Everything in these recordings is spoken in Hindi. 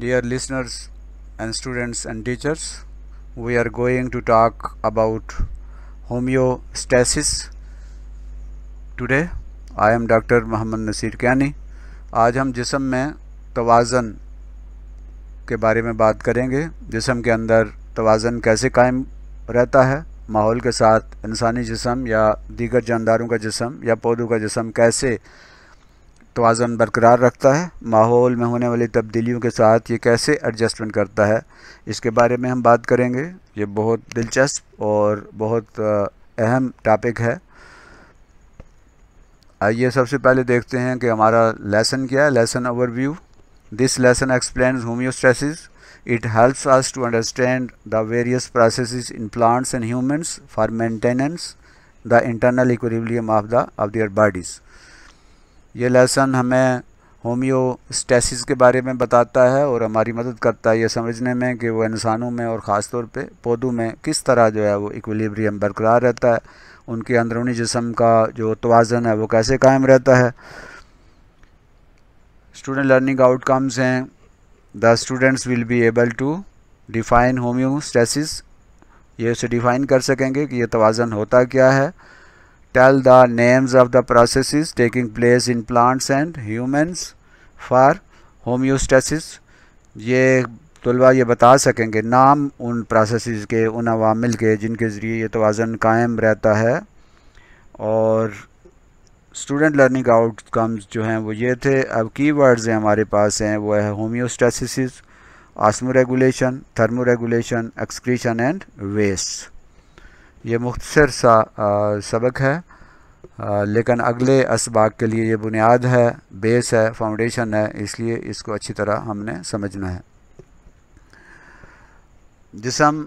dear listeners and students and teachers we are going to talk about homeostasis today I am doctor Mohammad Naseer Kaini आज हम जिसम में तोज़न के बारे में बात करेंगे जिसम के अंदर तोज़न कैसे कायम रहता है माहौल के साथ इंसानी जिसम या दीगर जानदारों का जिसम या पौधों का जिसम कैसे तोज़न बरकरार रखता है माहौल में होने वाली तब्दीलियों के साथ ये कैसे एडजस्टमेंट करता है इसके बारे में हम बात करेंगे ये बहुत दिलचस्प और बहुत अहम टॉपिक है आइए सबसे पहले देखते हैं कि हमारा लेसन क्या है lesson overview this lesson explain homeostasis it helps us to understand the various process in plants and humans for maintenance the internal equilibrium of the of their bodies ये लेसन हमें होम्योस्टेसिस के बारे में बताता है और हमारी मदद करता है ये समझने में कि वो इंसानों में और ख़ास तौर पे पौधों में किस तरह जो है वो इक्विलिब्रियम बरकरार रहता है उनके अंदरूनी जिसम का जो तोज़न है वो कैसे कायम रहता है स्टूडेंट लर्निंग आउटकम्स हैं the students will be able to define homeostasis ये उसे डिफ़ाइन कर सकेंगे कि ये तोज़न होता क्या है tell the names of the processes taking place in plants and humans for homeostasis ये तलबा ये बता सकेंगे नाम उन प्रोसेसेस के उन अवामिल के जिनके ज़रिए ये तोज़न कायम रहता है और स्टूडेंट लर्निंग आउटकम्स जो हैं वो ये थे अब कीवर्ड्स हैं हमारे पास हैं वो है homeostasis osmoregulation thermoregulation excretion and waste ये मुख्तर सा आ, सबक है आ, लेकिन अगले इसबाक के लिए ये बुनियाद है बेस है फाउंडेशन है इसलिए इसको अच्छी तरह हमने समझना है जिसम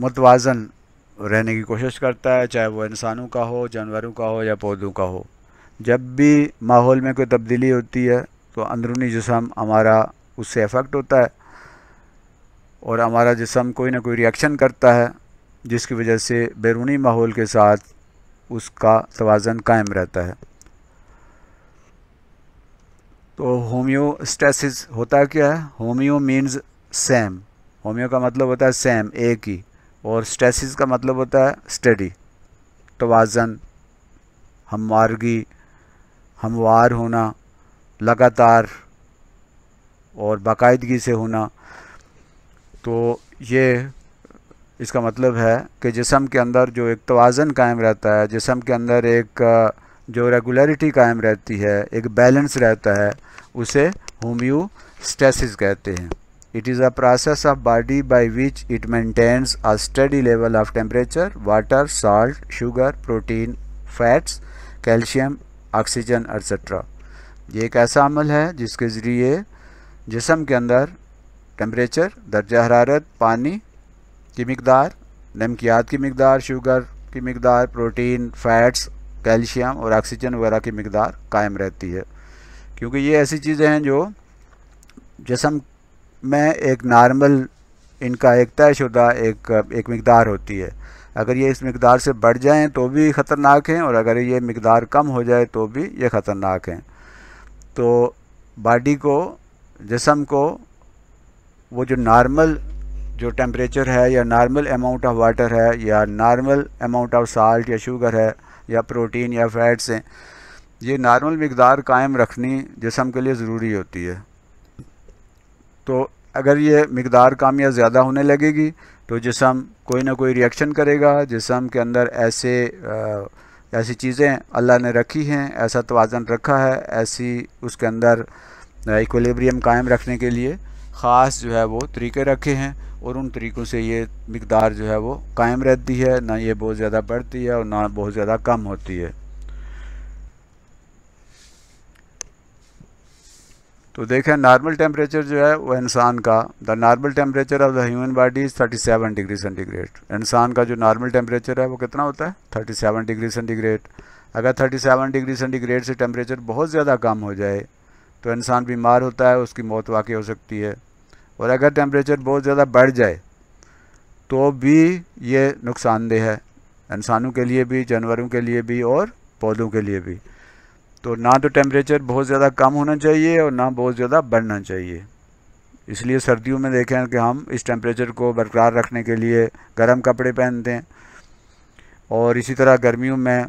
मुतवाजन रहने की कोशिश करता है चाहे वो इंसानों का हो जानवरों का हो या पौधों का हो जब भी माहौल में कोई तब्दीली होती है तो अंदरूनी जिसम हमारा उससे अफेक्ट होता है और हमारा जिसम कोई ना कोई रिएक्शन करता है जिसकी वजह से बैरूनी माहौल के साथ उसका तोज़न कायम रहता है तो होम्योस्टेसिस होता क्या है होम्यो मीन्स सेम होम्यो का मतलब होता है सेम एक ही और स्टेसिस का मतलब होता है स्टडी तोज़न हमारगी हमवार होना लगातार और बाकायदगी से होना तो ये इसका मतलब है कि जिसम के अंदर जो एक तोज़न कायम रहता है जिसम के अंदर एक जो रेगुलरिटी कायम रहती है एक बैलेंस रहता है उसे होम्योस्टेसिस कहते हैं it is a process of body by which it maintains a steady level of temperature water salt sugar protein fats calcium oxygen etcetera ये एक ऐसा अमल है जिसके ज़रिए जिसम के अंदर टेम्परेचर दर्जा हरारत पानी की मकदार नमकियात की मकदार शुगर की मकदार प्रोटीन फैट्स कैल्शियम और ऑक्सीजन वगैरह की मकदार कायम रहती है क्योंकि ये ऐसी चीज़ें हैं जो जिसम में एक नॉर्मल इनका एक तयशुदा एक एक मकदार होती है अगर ये इस मकदार से बढ़ जाएं तो भी ख़तरनाक हैं और अगर ये मकदार कम हो जाए तो भी ये ख़तरनाक हैं तो बॉडी को जिसम को वो जो नॉर्मल जो टेम्परेचर है या नॉर्मल अमाउंट ऑफ वाटर है या नॉर्मल अमाउंट ऑफ साल्ट या शुगर है या प्रोटीन या फैट्स हैं ये नॉर्मल मकदार कायम रखनी जिसम के लिए ज़रूरी होती है तो अगर ये मकदार कम या ज़्यादा होने लगेगी तो जिसम कोई ना कोई रिएक्शन करेगा जिसम के अंदर ऐसे आ, ऐसी चीज़ें अल्लाह ने रखी हैं ऐसा तोज़न रखा है ऐसी उसके अंदर इक्वलिब्रियम कायम रखने के लिए ख़ास जो है वो तरीके रखे हैं और उन तरीक़ों से ये मकदार जो है वो कायम रहती है ना ये बहुत ज़्यादा बढ़ती है और ना बहुत ज़्यादा कम होती है तो देखें नॉर्मल टेम्परेचर जो है वो इंसान का the normal temperature of the human body is 37 degree centigrade इंसान का जो नॉर्मल टेम्परेचर है वो कितना होता है 37 डिग्री सेंटीग्रेड अगर 37 डिग्री सेंटीग्रेड से टेम्परेचर बहुत ज़्यादा कम हो जाए तो इंसान बीमार होता है उसकी मौत वाकई हो सकती है और अगर टेम्परेचर बहुत ज़्यादा बढ़ जाए तो भी ये नुकसानदेह है इंसानों के लिए भी जानवरों के लिए भी और पौधों के लिए भी तो ना तो टेम्परेचर बहुत ज़्यादा कम होना चाहिए और ना बहुत ज़्यादा बढ़ना चाहिए इसलिए सर्दियों में देखें कि हम इस टेम्परेचर को बरकरार रखने के लिए गर्म कपड़े पहनते हैं और इसी तरह गर्मियों में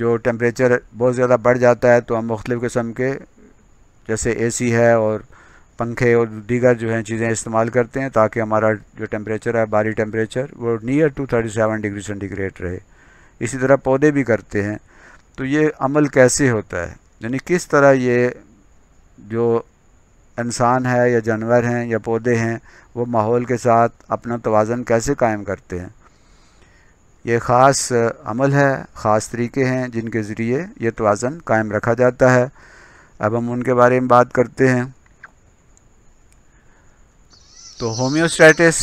जो टेम्परेचर बहुत ज़्यादा बढ़ जाता है तो हम मुख्तलिफ़ किस्म के जैसे एसी है और पंखे और दीगर जो हैं चीज़ें इस्तेमाल करते हैं ताकि हमारा जो टेम्परेचर है बारी टेम्परेचर वो near to thirty seven degree centigrade रहे इसी तरह पौधे भी करते हैं तो ये अमल कैसे होता है यानी किस तरह ये जो इंसान है या जानवर हैं या पौधे हैं वो माहौल के साथ अपना तोज़न कैसे कायम करते हैं ये ख़ास अमल है ख़ास तरीके हैं जिनके ज़रिए ये तोज़न कायम रखा जाता है अब हम उनके बारे में बात करते हैं तो होम्योस्टैटिस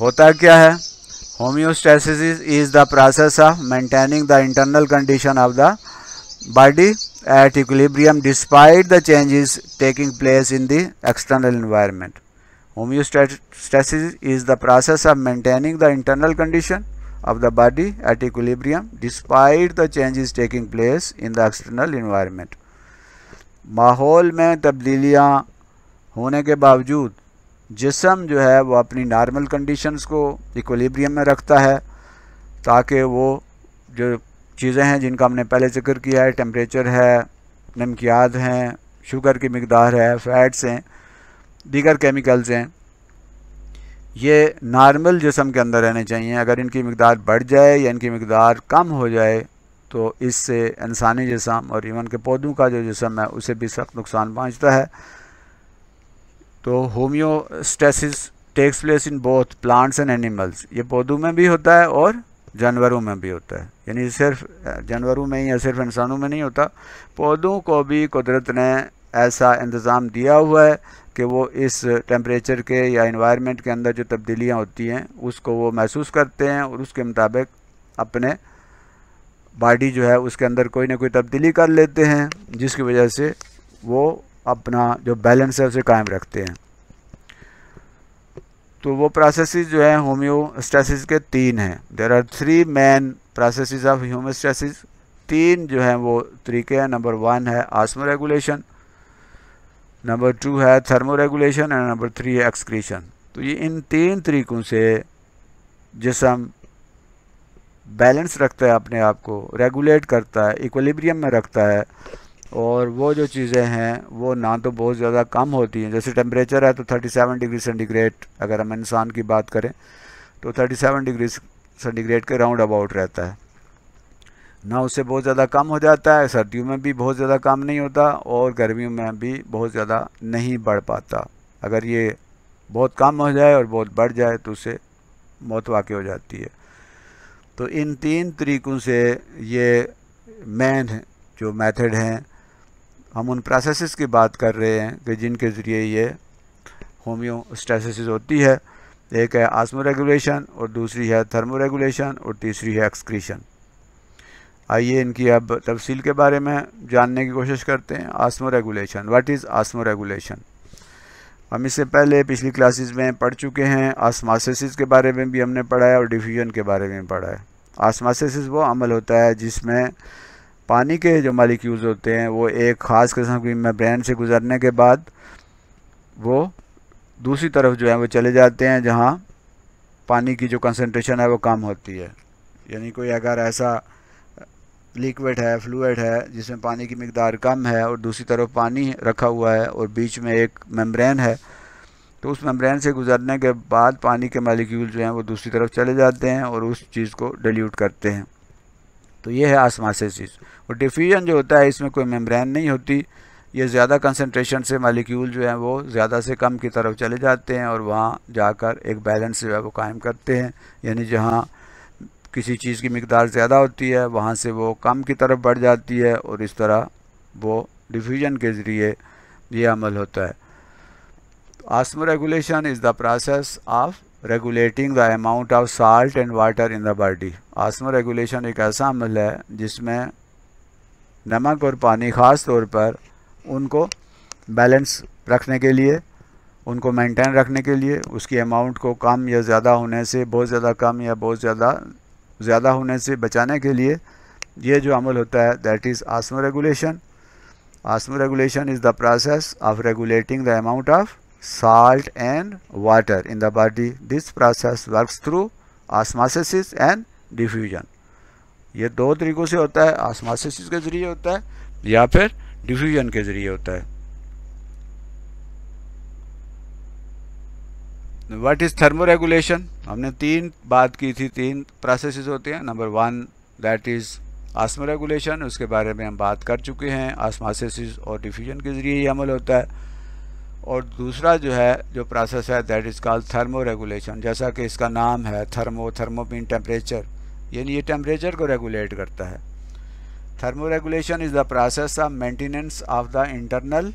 होता क्या है homeostasis is the process of maintaining the internal condition of the body at equilibrium despite the changes taking place in the external environment homeostasis is the process of maintaining the internal condition of the body at equilibrium despite the changes taking place in the external environment माहौल में तब्दीलियाँ होने के बावजूद जिसम जो है वो अपनी नॉर्मल कंडीशंस को इक्वलिब्रियम में रखता है ताकि वो जो चीज़ें हैं जिनका हमने पहले जिक्र किया है टेम्परेचर है नमकियात हैं शुगर की मकदार है फैट्स हैं दीगर केमिकल्स हैं ये नॉर्मल जिसम के अंदर रहने चाहिए अगर इनकी मकदार बढ़ जाए या इनकी मकदार कम हो जाए तो इससे इंसानी जिसम और ईवन के पौधों का जो जिसम है उसे भी सख्त नुकसान पहुँचता है तो homeostasis takes place in both plants and animals ये पौधों में भी होता है और जानवरों में भी होता है यानी सिर्फ जानवरों में ही या सिर्फ इंसानों में नहीं होता पौधों को भी कुदरत ने ऐसा इंतज़ाम दिया हुआ है कि वो इस टेम्परेचर के या इन्वायरमेंट के अंदर जो तब्दीलियाँ होती हैं उसको वो महसूस करते हैं और उसके मुताबिक अपने बॉडी जो है उसके अंदर कोई ना कोई तब्दीली कर लेते हैं जिसकी वजह से वो अपना जो बैलेंस है उसे कायम रखते हैं तो वो प्रोसेस जो है होम्योस्टेसिस के तीन हैं there are three main process of homeostasis तीन जो हैं वो तरीके हैं नंबर वन है आसमो रेगुलेशन नंबर टू है thermo regulation and number three है एक्सक्रीशन तो ये इन तीन तरीक़ों से जिसम बैलेंस रखता है अपने आप को रेगुलेट करता है इक्वलिब्रियम में रखता है और वो जो चीज़ें हैं वो ना तो बहुत ज़्यादा कम होती हैं जैसे टेम्परेचर है तो 37 डिग्री सेंटीग्रेड अगर हम इंसान की बात करें तो 37 डिग्री सेंटीग्रेड के राउंड अबाउट रहता है ना उससे बहुत ज़्यादा कम हो जाता है सर्दियों में भी बहुत ज़्यादा कम नहीं होता और गर्मियों में भी बहुत ज़्यादा नहीं बढ़ पाता अगर ये बहुत कम हो जाए और बहुत बढ़ जाए तो उससे मौत वाक़ हो जाती है तो इन तीन तरीक़ों से ये मेन जो मेथड हैं हम उन प्रोसेसेस की बात कर रहे हैं कि जिनके ज़रिए ये होम्योस्टेसिस होती है एक है आसमो रेगुलेशन और दूसरी है थर्मो रेगुलेशन और तीसरी है एक्सक्रीशन आइए इनकी अब तफसील के बारे में जानने की कोशिश करते हैं osmo regulation what is osmo regulation हम इससे पहले पिछली क्लासेस में पढ़ चुके हैं आसमासिस के बारे में भी हमने पढ़ा है और डिफ्यूजन के बारे में पढ़ा है आसमासिस वो अमल होता है जिसमें पानी के जो मालिक्यूल्स होते हैं वो एक ख़ास किस्म की मेम्ब्रेन से गुजरने के बाद वो दूसरी तरफ जो है वो चले जाते हैं जहाँ पानी की जो कंसनट्रेशन है वो कम होती है यानी कोई अगर ऐसा लिक्विड है फ्लूड है जिसमें पानी की मकदार कम है और दूसरी तरफ पानी रखा हुआ है और बीच में एक मेम्ब्रेन है तो उस मेम्ब्रेन से गुजरने के बाद पानी के मालिक्यूल जो हैं वो दूसरी तरफ चले जाते हैं और उस चीज़ को डिल्यूट करते हैं तो ये है चीज़ और डिफ्यूजन जो होता है इसमें कोई मेम्ब्रेन नहीं होती ये ज़्यादा कंसनट्रेशन से मालिक्यूल जो है वो ज़्यादा से कम की तरफ चले जाते हैं और वहाँ जाकर एक बैलेंस जो है वो कायम करते हैं यानी जहाँ किसी चीज़ की मकदार ज़्यादा होती है वहाँ से वो कम की तरफ बढ़ जाती है और इस तरह वो डिफ्यूजन के ज़रिए ये अमल होता है osmo regulation is the process of regulating the amount of salt and water in the body osmo regulation एक ऐसा अमल है जिसमें नमक और पानी ख़ास तौर पर उनको बैलेंस रखने के लिए उनको मेंटेन रखने के लिए उसकी अमाउंट को कम या ज़्यादा होने से बहुत ज़्यादा कम या बहुत ज़्यादा ज़्यादा होने से बचाने के लिए ये जो अमल होता है that is osmo regulation osmo regulation is the process of regulating the amount of salt and water in the body this process works through osmosis and diffusion ये दो तरीक़ों से होता है आसमासिस के ज़रिए होता है या फिर डिफ्यूजन के ज़रिए होता है व्हाट इज़ थर्मोरेगुलेशन हमने तीन बात की थी तीन प्रोसेसेस होते हैं number one that is osmo regulation उसके बारे में हम बात कर चुके हैं आसमासेसिस और डिफ्यूजन के ज़रिए ये अमल होता है और दूसरा जो है जो प्रोसेस है that is called thermo regulation जैसा कि इसका नाम है थर्मो थर्मो मीन टेम्परेचर यानी ये टेम्परेचर को रेगुलेट करता है thermo regulation is the process of maintenance of the internal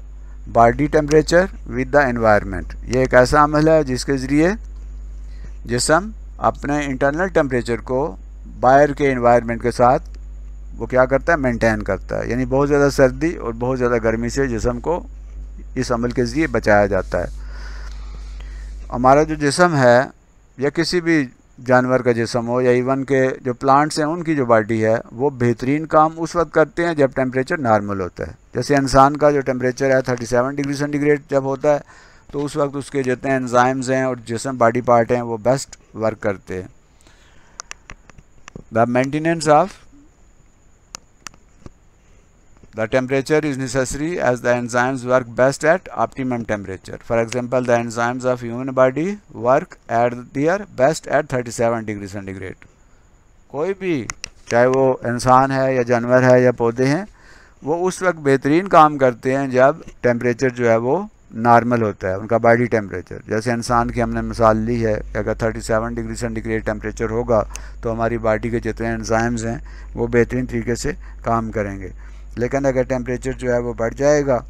body temperature with the environment ये एक ऐसा अमल है जिसके ज़रिए जिसम अपने इंटरनल टेम्परेचर को बाहर के इन्वायरमेंट के साथ वो क्या करता है मेंटेन करता है यानी बहुत ज़्यादा सर्दी और बहुत ज़्यादा गर्मी से जिसम को इस अमल के ज़रिए बचाया जाता है हमारा जो जिसम है या किसी भी जानवर का जिसम हो या इवन के जो प्लांट्स हैं उनकी जो बॉडी है वो बेहतरीन काम उस वक्त करते हैं जब टेम्परेचर नॉर्मल होता है जैसे इंसान का जो टेम्परेचर है थर्टी सेवन डिग्री सेंटीग्रेड जब होता है तो उस वक्त उसके जितने एंजाइम्स हैं और जिसम बॉडी पार्ट हैं वो बेस्ट वर्क करते हैं the maintenance of the temperature is necessary as the enzymes work best at optimum temperature for example the enzymes of human body work at their best at thirty seven degree centigrade कोई भी चाहे वो इंसान है या जानवर है या पौधे हैं वो उस वक्त बेहतरीन काम करते हैं जब टेम्परेचर जो है वो नॉर्मल होता है उनका बॉडी टेम्परेचर जैसे इंसान की हमने मिसाल ली है अगर 37 डिग्री सेंटीग्रेड टेम्परेचर होगा तो हमारी बॉडी के जितने एंजाइम्स हैं वो बेहतरीन तरीके से काम करेंगे लेकिन अगर टेम्परेचर जो है वो बढ़ जाएगा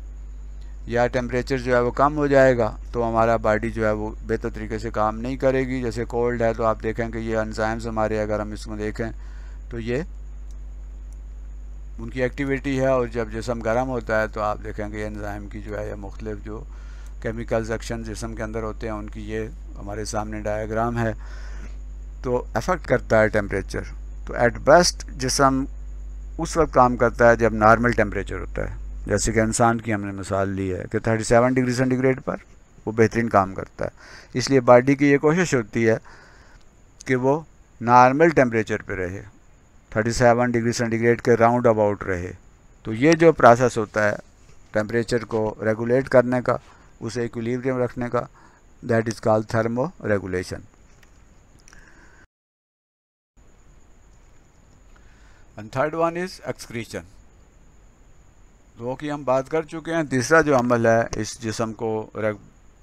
या टेम्परेचर जो है वो कम हो जाएगा तो हमारा बॉडी जो है वो बेहतर तरीके से काम नहीं करेगी जैसे कोल्ड है तो आप देखें कि ये एंजाइम्स हमारे अगर हम इसको देखें तो ये उनकी एक्टिविटी है और जब जिसम गर्म होता है तो आप देखेंगे एंजाइम की जो है या मुख्तलिफ जो केमिकल्स एक्शन जिसम के अंदर होते हैं उनकी ये हमारे सामने डायग्राम है तो अफेक्ट करता है टेम्परेचर तो एट बेस्ट जिसम उस वक्त काम करता है जब नॉर्मल टेम्परेचर होता है जैसे कि इंसान की हमने मिसाल ली है कि 37 डिग्री सेंटीग्रेड पर वो बेहतरीन काम करता है इसलिए बॉडी की ये कोशिश होती है कि वो नॉर्मल टेम्परेचर पर रहे 37 डिग्री सेंटीग्रेड के राउंड अबाउट रहे तो ये जो प्रोसेस होता है टेम्परेचर को रेगुलेट करने का उसे इक्विलिब्रियम रखने का that is called thermo regulation and third one is excretion दो की हम बात कर चुके हैं तीसरा जो अमल है इस जिसम को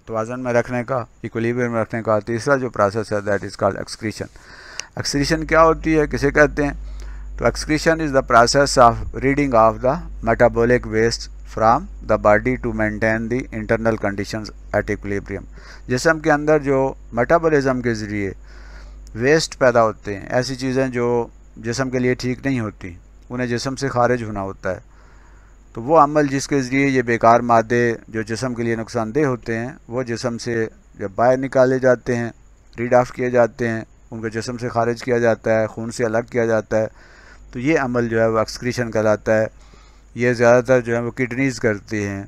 तोज़न में रखने का इक्वलीबियम में रखने का तीसरा जो प्रोसेस है that is called excretion excretion क्या होती है किसे कहते हैं तो excretion is the process of ridding of the metabolic waste from the body to maintain the internal condition at equilibrium जिसम के अंदर जो मेटाबोलिज्म के ज़रिए वेस्ट पैदा होते हैं ऐसी चीज़ें जो जिसम के लिए ठीक नहीं होती उन्हें जिसम से खारिज होना होता है तो वो अमल जिसके ज़रिए ये बेकार मादे जो जिसम के लिए नुकसानदेह होते हैं वो जिसम से जब बाहर निकाले जाते हैं रीड ऑफ किए जाते हैं उनको जिसम से खारिज किया जाता है खून से अलग किया जाता है तो ये अमल जो है वो एक्सक्रीशन कहलाता है ये ज़्यादातर जो है वो किडनीज़ करती हैं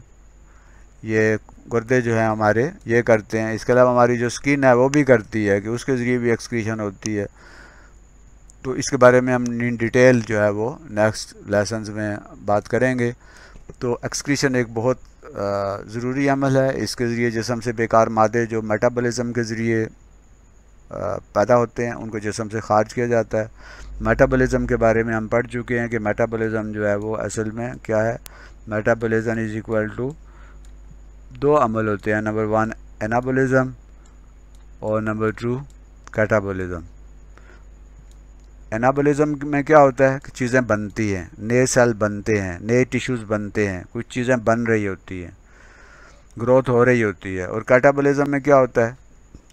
ये गुर्दे जो हैं हमारे ये करते हैं इसके अलावा हमारी जो स्किन है वो भी करती है कि उसके ज़रिए भी एक्सक्रीशन होती है तो इसके बारे में हम इन डिटेल जो है वो नेक्स्ट लेसन में बात करेंगे तो एक्सक्रीशन एक बहुत ज़रूरी अमल है इसके ज़रिए जिसम से बेकार मादे जो मेटाबॉलिज्म के ज़रिए पैदा होते हैं उनको जिसम से खारिज किया जाता है मेटाबॉलिज्म के बारे में हम पढ़ चुके हैं कि मेटाबॉलिज्म जो है वो असल में क्या है मेटाबॉलिज्म इज़ इक्वल टू दो अमल होते हैं नंबर वन एनाबॉलिज्म और नंबर टू कैटाबोलिज़म एनाबोलिज़म में क्या होता है कि चीज़ें बनती हैं नए सेल बनते हैं नए टिश्यूज़ बनते हैं कुछ चीज़ें बन रही होती हैं ग्रोथ हो रही होती है और कैटाबॉलिज्म में क्या होता है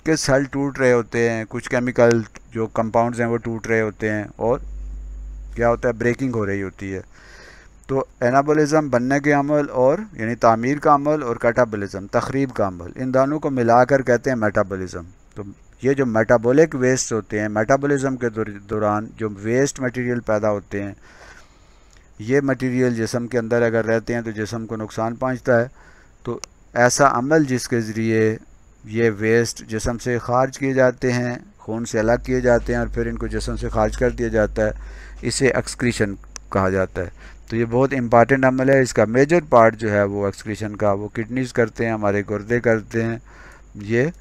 के सेल टूट रहे होते हैं कुछ केमिकल जो कंपाउंड्स हैं वो टूट रहे होते हैं और क्या होता है ब्रेकिंग हो रही होती है तो एनाबोलिज़म बनने के अमल और यानी तामीर का अमल और कैटाबोलिज्म तखरीब का अमल इन दोनों को मिलाकर कहते हैं मेटाबोलिज़म तो ये जो मेटाबोलिक वेस्ट होते हैं मेटाबोलिज़म के दौरान जो वेस्ट मटेरियल पैदा होते हैं ये मटेरियल जिसम के अंदर अगर रहते हैं तो जिसम को नुकसान पहुँचता है तो ऐसा अमल जिसके ज़रिए ये वेस्ट जिसम से ख़ारिज किए जाते हैं खून से अलग किए जाते हैं और फिर इनको जिसम से खारिज कर दिया जाता है इसे एक्सक्रीशन कहा जाता है तो ये बहुत इंपॉर्टेंट अमल है इसका मेजर पार्ट जो है वो एक्सक्रीशन का वो किडनीज करते हैं हमारे गुर्दे करते हैं ये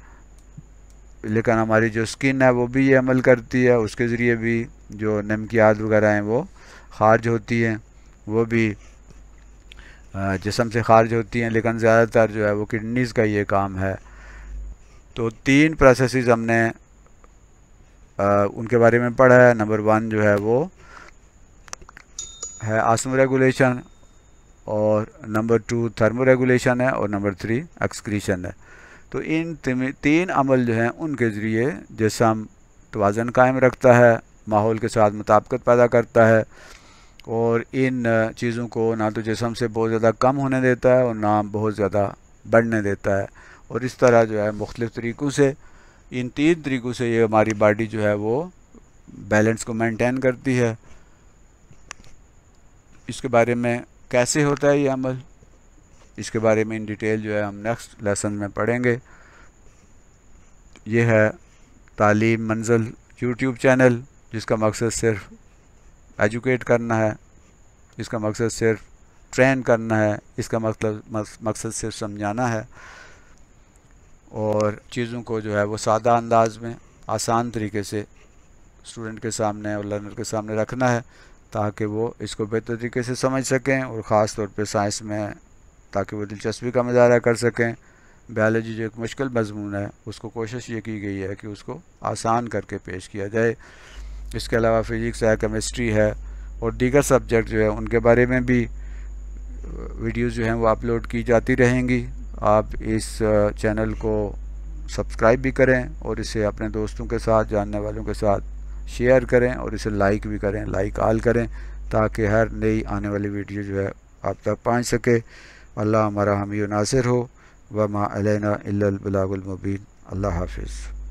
लेकिन हमारी जो स्किन है वो भी ये अमल करती है उसके ज़रिए भी जो नमकियात वगैरह हैं वो खारिज होती हैं वो भी जिसम से खारिज होती हैं लेकिन ज़्यादातर जो है वो किडनीज़ का ये काम है तो तीन प्रोसेसेस हमने आ, उनके बारे में पढ़ा है नंबर वन जो है वो है आसम रेगुलेशन और नंबर टू थर्मो रेगुलेशन है और नंबर थ्री एक्सक्रीशन है तो इन तीन अमल जो हैं उनके ज़रिए जिसम तोज़न कायम रखता है माहौल के साथ मुताबकत पैदा करता है और इन चीज़ों को ना तो जिसम से बहुत ज़्यादा कम होने देता है और ना बहुत ज़्यादा बढ़ने देता है और इस तरह जो है मुख्तलिफ़ तरीक़ों से इन तीन तरीक़ों से ये हमारी बॉडी जो है वो बैलेंस को मैंटेन करती है इसके बारे में कैसे होता है ये अमल इसके बारे में इन डिटेल जो है हम नेक्स्ट लेसन में पढ़ेंगे ये है तालीम मंजिल यूट्यूब चैनल जिसका मकसद सिर्फ एजुकेट करना है इसका मकसद सिर्फ ट्रेन करना है इसका मतलब मकसद सिर्फ समझाना है और चीज़ों को जो है वो सादा अंदाज में आसान तरीके से स्टूडेंट के सामने और लर्नर के सामने रखना है ताकि वो इसको बेहतर तरीके से समझ सकें और ख़ास तौर पर साइंस में ताकि वो दिलचस्पी का मजारा कर सकें बायोलॉजी जो एक मुश्किल मजमून है उसको कोशिश ये की गई है कि उसको आसान करके पेश किया जाए इसके अलावा फिज़िक्स है केमिस्ट्री है और दीगर सब्जेक्ट जो है उनके बारे में भी वीडियोज़ जो हैं वो अपलोड की जाती रहेंगी आप इस चैनल को सब्सक्राइब भी करें और इसे अपने दोस्तों के साथ जानने वालों के साथ शेयर करें और इसे लाइक भी करें लाइक आल करें ताकि हर नई आने वाली वीडियो जो है आप तक पहुँच सके अल्लाह हमारा हमी नासिर हो माँ अलैना इल्लल अल्लाह हाफिज़